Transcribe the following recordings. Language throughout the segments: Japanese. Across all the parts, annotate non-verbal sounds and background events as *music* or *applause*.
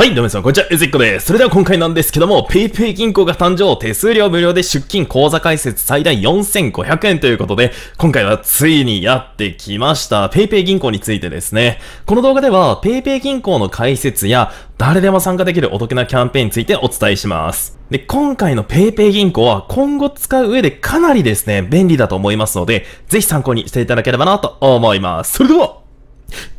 はい、どうも皆さん、こんにちは、ゆずっこです。それでは今回なんですけども、PayPay 銀行が誕生、手数料無料で出金口座開設最大4500円ということで、今回はついにやってきました。PayPay 銀行についてですね。この動画では、PayPay 銀行の開設や、誰でも参加できるお得なキャンペーンについてお伝えします。で、今回の PayPay 銀行は今後使う上でかなりですね、便利だと思いますので、ぜひ参考にしていただければなと思います。それでは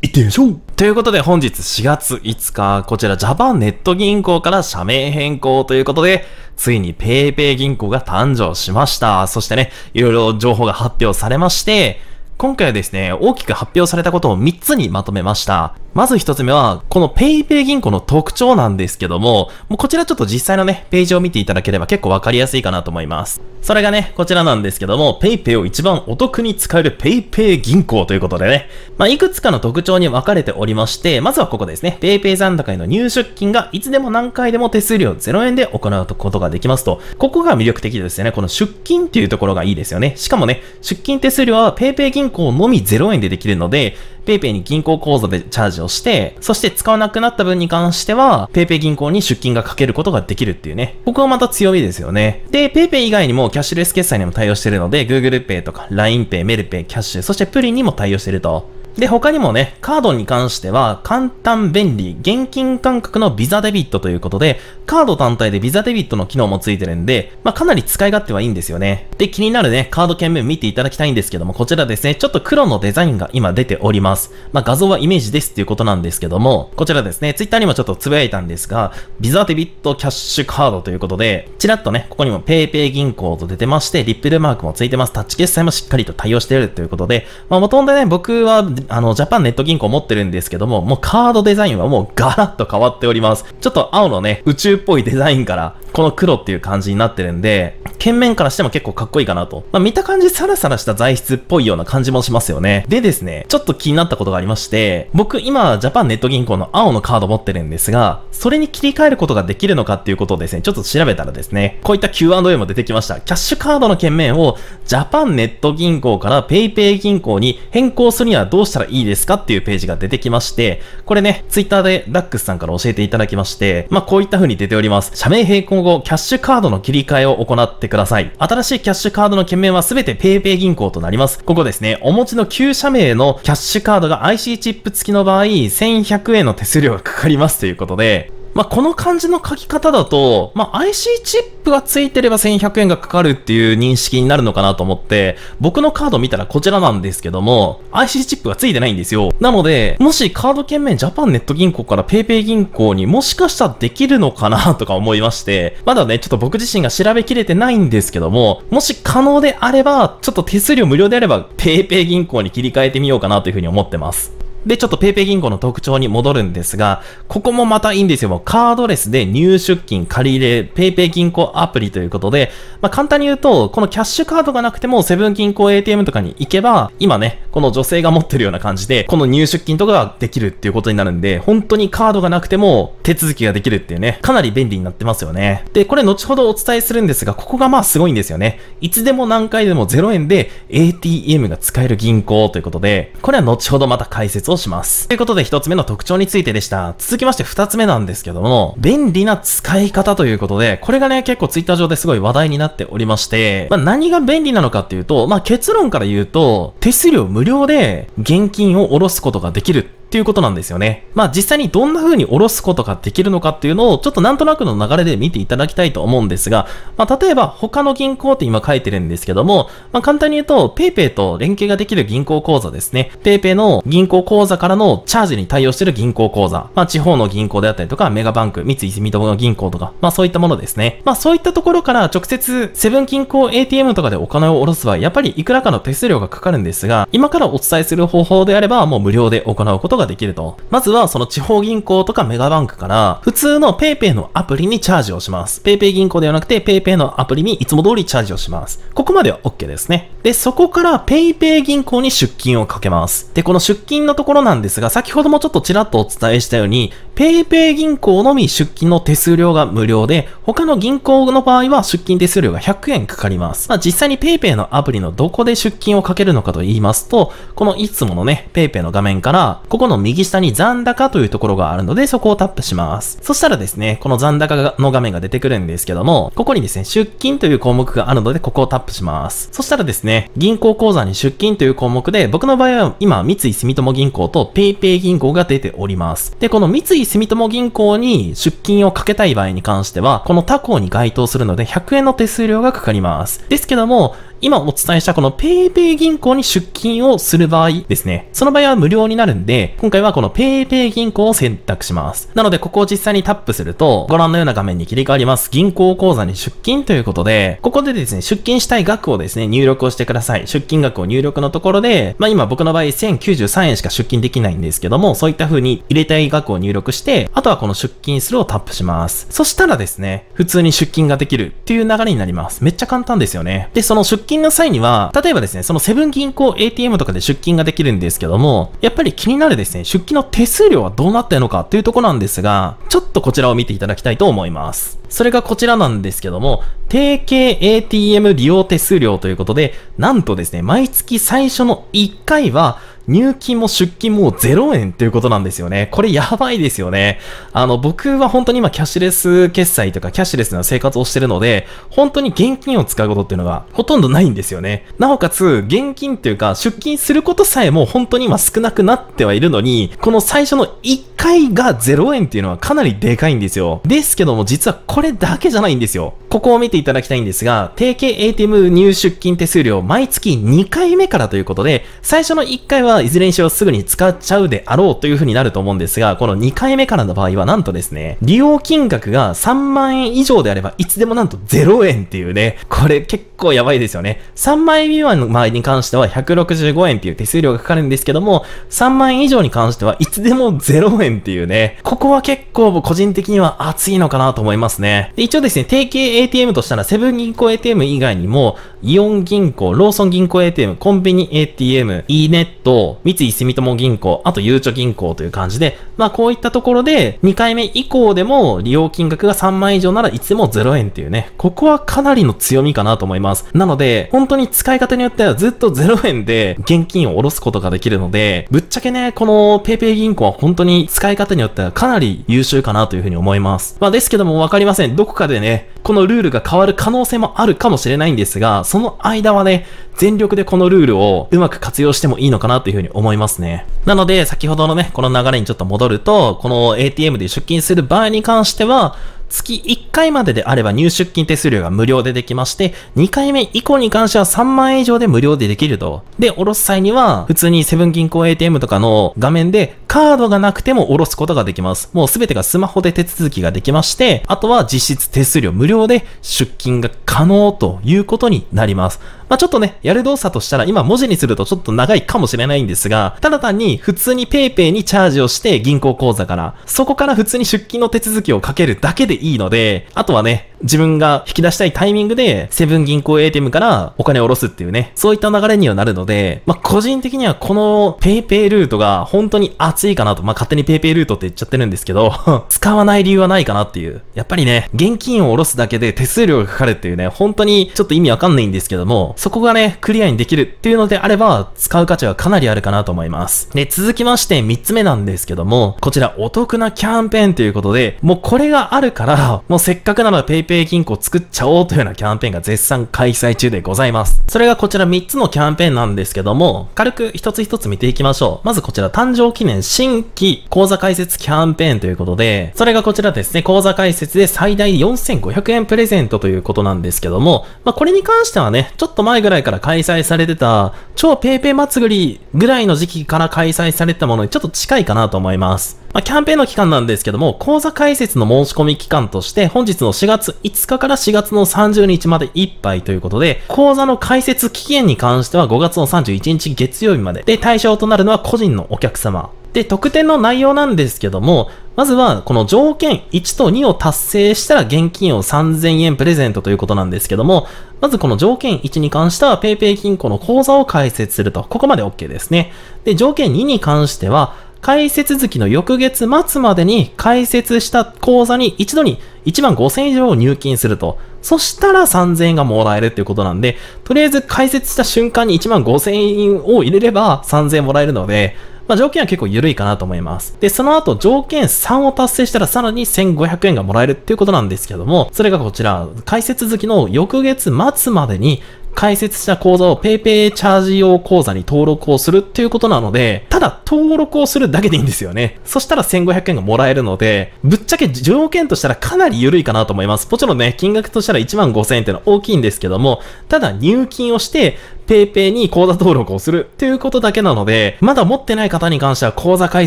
いってみましょうということで本日4月5日、こちらジャパンネット銀行から社名変更ということで、ついに PayPay 銀行が誕生しました。そしてね、いろいろ情報が発表されまして、今回はですね、大きく発表されたことを3つにまとめました。まず一つ目は、この PayPay 銀行の特徴なんですけども、もうこちらちょっと実際のね、ページを見ていただければ結構わかりやすいかなと思います。それがね、こちらなんですけども、PayPay を一番お得に使える PayPay 銀行ということでね、まあ、いくつかの特徴に分かれておりまして、まずはここですね、PayPay 残高への入出金がいつでも何回でも手数料0円で行うことができますと、ここが魅力的ですよね、この出金っていうところがいいですよね。しかもね、出金手数料は PayPay 銀行のみ0円でできるので、ペイペイに銀行口座でチャージをして、そして使わなくなった分に関しては、ペイペイ銀行に出金がかけることができるっていうね。ここはまた強みですよね。で、ペイペイ以外にもキャッシュレス決済にも対応してるので、Google Pay とか LINEPay、MailPay、c a そしてプリンにも対応してると。で、他にもね、カードに関しては、簡単便利、現金感覚のビザデビットということで、カード単体でビザデビットの機能もついてるんで、まあ、かなり使い勝手はいいんですよね。で、気になるね、カード券面見ていただきたいんですけども、こちらですね、ちょっと黒のデザインが今出ております。まあ、画像はイメージですっていうことなんですけども、こちらですね、ツイッターにもちょっとつぶやいたんですが、ビザデビットキャッシュカードということで、ちらっとね、ここにもペイペイ銀行と出てまして、リップルマークもついてます。タッチ決済もしっかりと対応してるということで、まあ、もとね、僕はあの、ジャパンネット銀行持ってるんですけども、もうカードデザインはもうガラッと変わっております。ちょっと青のね、宇宙っぽいデザインから、この黒っていう感じになってるんで、剣面からしても結構かっこいいかなと。まあ、見た感じサラサラした材質っぽいような感じもしますよね。でですね、ちょっと気になったことがありまして、僕今、ジャパンネット銀行の青のカード持ってるんですが、それに切り替えることができるのかっていうことをですね、ちょっと調べたらですね、こういった Q&A も出てきました。キャッシュカードの件名を、ジャパンネット銀行から PayPay 銀行に変更するにはどうしたらいいですかっていうページが出てきまして、これね、Twitter でダックスさんから教えていただきまして、まあ、こういった風に出ております。社名変更後、キャッシュカードの切り替えを行ってください。新しいキャッシュカードの件名はすべて PayPay 銀行となります。ここですね、お持ちの旧社名のキャッシュカードが IC チップ付きの場合、1100円の手数料がかかりますということで、まあ、この感じの書き方だと、まあ、IC チップが付いてれば1100円がかかるっていう認識になるのかなと思って、僕のカード見たらこちらなんですけども、IC チップが付いてないんですよ。なので、もしカード券名ジャパンネット銀行から PayPay 銀行にもしかしたらできるのかなとか思いまして、まだね、ちょっと僕自身が調べきれてないんですけども、もし可能であれば、ちょっと手数料無料であれば PayPay 銀行に切り替えてみようかなというふうに思ってます。で、ちょっと paypay 銀行の特徴に戻るんですが、ここもまたいいんですよ。カードレスで入出金、借り入れ、paypay 銀行アプリということで、まあ、簡単に言うと、このキャッシュカードがなくても、セブン銀行 ATM とかに行けば、今ね、この女性が持ってるような感じで、この入出金とかができるっていうことになるんで、本当にカードがなくても手続きができるっていうね、かなり便利になってますよね。で、これ後ほどお伝えするんですが、ここがまあすごいんですよね。いつでも何回でも0円で ATM が使える銀行ということで、これは後ほどまた解説をします。ということで一つ目の特徴についてでした。続きまして二つ目なんですけども、便利な使い方ということで、これがね、結構 twitter 上ですごい話題になっておりまして、まあ何が便利なのかっていうと、まあ結論から言うと、手数料無無料で現金を下ろすことができるっとていうことなんですよね。まあ実際にどんな風に下ろすことができるのかっていうのをちょっとなんとなくの流れで見ていただきたいと思うんですが、まあ例えば他の銀行って今書いてるんですけども、まあ簡単に言うと PayPay と連携ができる銀行口座ですね。PayPay の銀行口座からのチャージに対応してる銀行口座。まあ地方の銀行であったりとか、メガバンク、三井住友銀行とか、まあそういったものですね。まあそういったところから直接セブン銀行 ATM とかでお金を下ろす場合、やっぱりいくらかの手数料がかかるんですが、今からお伝えする方法であればもう無料で行うことがができると。まずはその地方銀行とかメガバンクから、普通の PayPay のアプリにチャージをします。PayPay 銀行ではなくて PayPay のアプリにいつも通りチャージをします。ここまでは OK ですね。で、そこから PayPay 銀行に出金をかけます。で、この出金のところなんですが、先ほどもちょっとちらっとお伝えしたように、PayPay 銀行のみ出金の手数料が無料で、他の銀行の場合は出金手数料が100円かかります。まあ、実際に PayPay のアプリのどこで出金をかけるのかと言いますと、このいつものね、PayPay の画面から、ここの右下に残高というところがあるので、そこをタップします。そしたらですね、この残高の画面が出てくるんですけども、ここにですね、出金という項目があるので、ここをタップします。そしたらですね、銀行口座に出金という項目で、僕の場合は今、三井住友銀行と PayPay 銀行が出ております。で、この三井住友銀行に出金をかけたい場合に関しては、この他行に該当するので100円の手数料がかかります。ですけども、今お伝えしたこの PayPay 銀行に出金をする場合ですね。その場合は無料になるんで、今回はこの PayPay 銀行を選択します。なので、ここを実際にタップすると、ご覧のような画面に切り替わります。銀行口座に出金ということで、ここでですね、出金したい額をですね、入力をしてください。出金額を入力のところで、まあ今僕の場合1093円しか出金できないんですけども、そういった風に入れたい額を入力して、あとはこの出金するをタップします。そしたらですね、普通に出金ができるっていう流れになります。めっちゃ簡単ですよね。で、その出金金の際には、例えばですね、そのセブン銀行 ATM とかで出金ができるんですけども、やっぱり気になるですね、出金の手数料はどうなってるのかっていうとこなんですが、ちょっとこちらを見ていただきたいと思います。それがこちらなんですけども、定型 ATM 利用手数料ということで、なんとですね、毎月最初の1回は、入金も出金も0円っていうことなんですよね。これやばいですよね。あの、僕は本当に今キャッシュレス決済とかキャッシュレスな生活をしてるので、本当に現金を使うことっていうのがほとんどないんですよね。なおかつ、現金っていうか出金することさえも本当に今少なくなってはいるのに、この最初の1回が0円っていうのはかなりでかいんですよ。ですけども実はこれだけじゃないんですよ。ここを見ていただきたいんですが、定型 ATM 入出金手数料毎月2回目からということで、最初の1回ははいずれにしろすぐに使っちゃうであろうという風になると思うんですが、この2回目からの場合はなんとですね、利用金額が3万円以上であればいつでもなんと0円っていうね、これ結構やばいですよね。3万円未満の場合に関しては165円っていう手数料がかかるんですけども、3万円以上に関してはいつでも0円っていうね、ここは結構個人的には熱いのかなと思いますね。で、一応ですね、定型 ATM としたらセブン銀行 ATM 以外にも、イオン銀行、ローソン銀行 ATM、コンビニ ATM、e ネット、行、三井住友銀行、あとゆうちょ銀行という感じで、まあこういったところで、2回目以降でも利用金額が3万以上ならいつも0円っていうね、ここはかなりの強みかなと思います。なので、本当に使い方によってはずっと0円で現金を下ろすことができるので、ぶっちゃけね、このペイペイ銀行は本当に使い方によってはかなり優秀かなというふうに思います。まあですけどもわかりません。どこかでね、このルールが変わる可能性もあるかもしれないんですが、その間はね、全力でこのルールをうまく活用してもいいのかなといういうふうに思いますね。なので、先ほどのね、この流れにちょっと戻ると、この ATM で出金する場合に関しては、月1回までであれば入出金手数料が無料でできまして、2回目以降に関しては3万円以上で無料でできると。で、おろす際には、普通にセブン銀行 ATM とかの画面で、カードがなくてもおろすことができます。もうすべてがスマホで手続きができまして、あとは実質手数料無料で出金が可能ということになります。まあ、ちょっとね、やる動作としたら、今文字にするとちょっと長いかもしれないんですが、ただ単に普通に PayPay にチャージをして銀行口座から、そこから普通に出金の手続きをかけるだけでいいので、あとはね、自分が引き出したいタイミングで、セブン銀行 ATM からお金を下ろすっていうね、そういった流れにはなるので、まあ、個人的にはこの PayPay ルートが本当に熱いかなと、まあ、勝手に PayPay ルートって言っちゃってるんですけど *laughs* 使わない理由はないかなっていう。やっぱりね、現金を下ろすだけで手数料がかかるっていうね、本当にちょっと意味わかんないんですけども、そこがね、クリアにできるっていうのであれば、使う価値はかなりあるかなと思います。で、続きまして3つ目なんですけども、こちらお得なキャンペーンということで、もうこれがあるから、もうせっかくなら PayPay 銀行作っちゃおうというようなキャンペーンが絶賛開催中でございます。それがこちら3つのキャンペーンなんですけども、軽く一つ一つ見ていきましょう。まずこちら誕生記念新規講座開設キャンペーンということで、それがこちらですね、講座開設で最大4500円プレゼントということなんですけども、まあこれに関してはね、ちょっとと前ぐらいから開催されてた、超 paypay 祭りぐらいの時期から開催されてたものにちょっと近いかなと思います。まあ、キャンペーンの期間なんですけども、講座解説の申し込み期間として、本日の4月5日から4月の30日までいっぱいということで、講座の解説期限に関しては5月の31日月曜日まで。で、対象となるのは個人のお客様。で、特典の内容なんですけども、まずは、この条件1と2を達成したら現金を3000円プレゼントということなんですけども、まずこの条件1に関しては PayPay 金庫の口座を開設すると。ここまで OK ですね。で、条件2に関しては、開設月の翌月末までに開設した口座に一度に1万5000円以上を入金すると。そしたら3000円がもらえるっていうことなんで、とりあえず開設した瞬間に1万5000円を入れれば3000円もらえるので、まあ、条件は結構緩いかなと思います。で、その後、条件3を達成したらさらに1500円がもらえるっていうことなんですけども、それがこちら、解説好きの翌月末までに解説した口座を PayPay チャージ用口座に登録をするっていうことなので、ただ登録をするだけでいいんですよね。そしたら1500円がもらえるので、ぶっちゃけ条件としたらかなり緩いかなと思います。もちろんね、金額としたら1万5000円っていうのは大きいんですけども、ただ入金をして、PayPay に口座登録をするということだけなので、まだ持ってない方に関しては口座開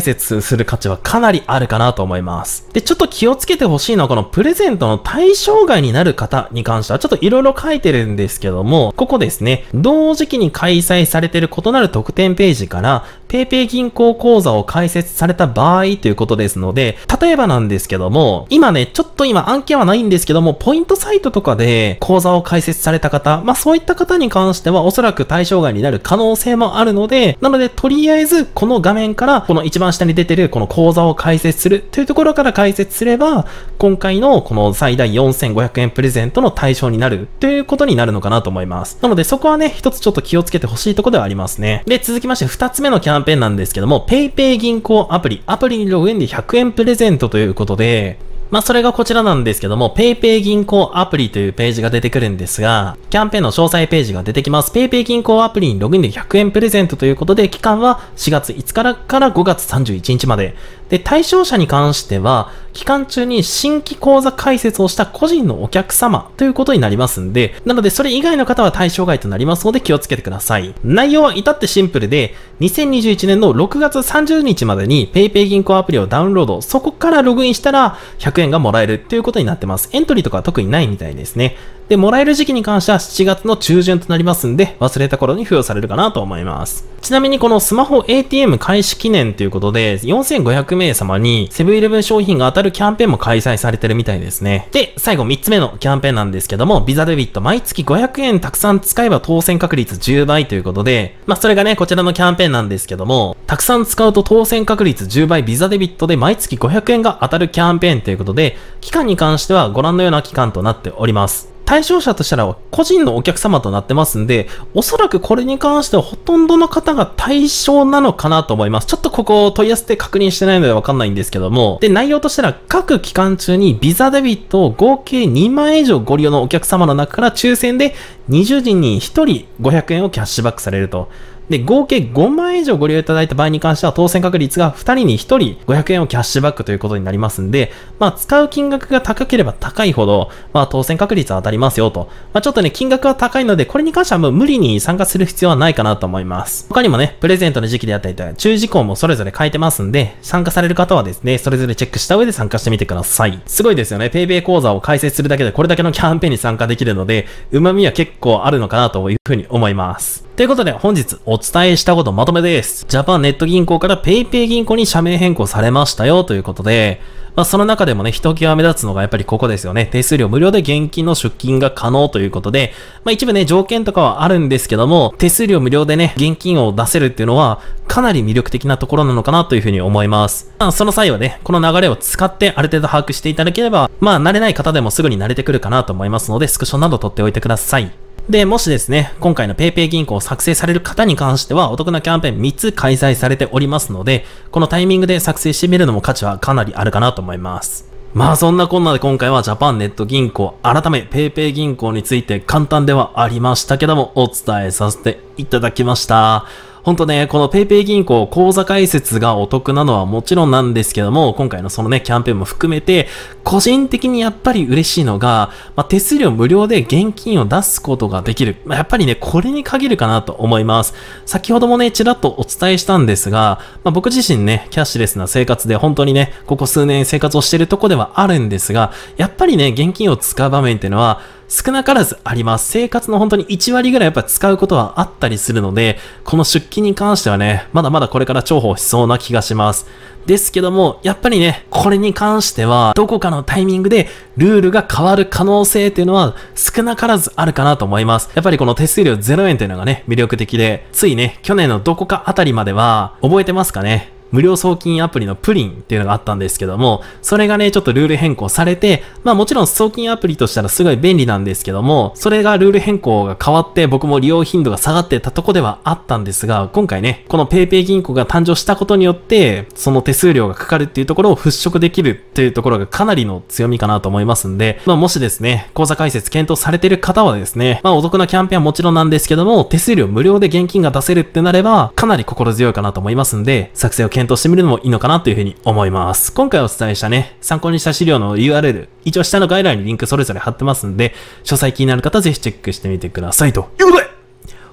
設する価値はかなりあるかなと思います。で、ちょっと気をつけてほしいのはこのプレゼントの対象外になる方に関してはちょっと色々書いてるんですけども、ここですね、同時期に開催されている異なる特典ページから、PayPay 銀行口座を開設された場合ということですので、例えばなんですけども、今ね、ちょっと今案件はないんですけども、ポイントサイトとかで口座を開設された方、まあそういった方に関してはおそらくく対象外になる可能性もあるので、なので、とりあえず、この画面から、この一番下に出てる、この講座を開設するというところから解説すれば、今回のこの最大4500円プレゼントの対象になるということになるのかなと思います。なので、そこはね、一つちょっと気をつけてほしいところではありますね。で、続きまして、二つ目のキャンペーンなんですけども、PayPay 銀行アプリ、アプリにログインで100円プレゼントということで、まあ、それがこちらなんですけども、PayPay 銀行アプリというページが出てくるんですが、キャンペーンの詳細ページが出てきます。PayPay 銀行アプリにログインで100円プレゼントということで、期間は4月5日から5月31日まで。で、対象者に関しては、期間中に新規講座開設をした個人のお客様ということになりますんで、なのでそれ以外の方は対象外となりますので気をつけてください。内容は至ってシンプルで、2021年の6月30日までに PayPay 銀行アプリをダウンロード、そこからログインしたら100円がもらえるということになってます。エントリーとかは特にないみたいですね。で、もらえる時期に関しては7月の中旬となりますんで、忘れた頃に付与されるかなと思います。ちなみにこのスマホ ATM 開始記念ということで、4500名様にセブンイレブン商品が当たるキャンペーンも開催されてるみたいですね。で、最後3つ目のキャンペーンなんですけども、ビザデビット毎月500円たくさん使えば当選確率10倍ということで、まあ、それがね、こちらのキャンペーンなんですけども、たくさん使うと当選確率10倍ビザデビットで毎月500円が当たるキャンペーンということで、期間に関してはご覧のような期間となっております。対象者としたら個人のお客様となってますんで、おそらくこれに関してはほとんどの方が対象なのかなと思います。ちょっとここを問い合わせて確認してないのでわかんないんですけども、で、内容としたら各期間中にビザデビットを合計2万円以上ご利用のお客様の中から抽選で20人に1人500円をキャッシュバックされると。で、合計5万円以上ご利用いただいた場合に関しては、当選確率が2人に1人500円をキャッシュバックということになりますんで、まあ、使う金額が高ければ高いほど、まあ、当選確率は当たりますよと。まあ、ちょっとね、金額は高いので、これに関してはもう無理に参加する必要はないかなと思います。他にもね、プレゼントの時期であったりとか、注意事項もそれぞれ書いてますんで、参加される方はですね、それぞれチェックした上で参加してみてください。すごいですよね。PayPay 講座を開設するだけでこれだけのキャンペーンに参加できるので、旨味は結構あるのかなというふうに思います。ということで本日お伝えしたことまとめです。ジャパンネット銀行から PayPay 銀行に社名変更されましたよということで、まあその中でもね、ひときわ目立つのがやっぱりここですよね。手数料無料で現金の出金が可能ということで、まあ一部ね、条件とかはあるんですけども、手数料無料でね、現金を出せるっていうのは、かなり魅力的なところなのかなというふうに思います。まあその際はね、この流れを使ってある程度把握していただければ、まあ慣れない方でもすぐに慣れてくるかなと思いますので、スクショなど取っておいてください。で、もしですね、今回の PayPay 銀行を作成される方に関しては、お得なキャンペーン3つ開催されておりますので、このタイミングで作成してみるのも価値はかなりあるかなと思います。まあそんなこんなで今回はジャパンネット銀行改め PayPay 銀行について簡単ではありましたけどもお伝えさせていただきました。本当ね、この PayPay 銀行口座開設がお得なのはもちろんなんですけども、今回のそのね、キャンペーンも含めて、個人的にやっぱり嬉しいのが、まあ、手数料無料で現金を出すことができる。まあ、やっぱりね、これに限るかなと思います。先ほどもね、ちらっとお伝えしたんですが、まあ、僕自身ね、キャッシュレスな生活で本当にね、ここ数年生活をしてるとこではあるんですが、やっぱりね、現金を使う場面っていうのは、少なからずあります。生活の本当に1割ぐらいやっぱ使うことはあったりするので、この出勤に関してはね、まだまだこれから重宝しそうな気がします。ですけども、やっぱりね、これに関しては、どこかのタイミングでルールが変わる可能性っていうのは少なからずあるかなと思います。やっぱりこの手数料0円というのがね、魅力的で、ついね、去年のどこかあたりまでは、覚えてますかね無料送金アプリのプリンっていうのがあったんですけども、それがね、ちょっとルール変更されて、まあもちろん送金アプリとしたらすごい便利なんですけども、それがルール変更が変わって僕も利用頻度が下がってたとこではあったんですが、今回ね、この PayPay 銀行が誕生したことによって、その手数料がかかるっていうところを払拭できるっていうところがかなりの強みかなと思いますんで、まあもしですね、口座開設検討されてる方はですね、まあお得なキャンペーンはもちろんなんですけども、手数料無料で現金が出せるってなれば、かなり心強いかなと思いますんで、作成を検討してみるのもいいのかなというふうに思います。今回お伝えしたね、参考にした資料の URL、一応下の概要欄にリンクそれぞれ貼ってますんで、詳細気になる方はぜひチェックしてみてください。ということで、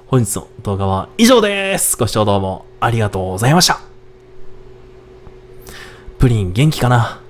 本日の動画は以上です。ご視聴どうもありがとうございました。プリン元気かな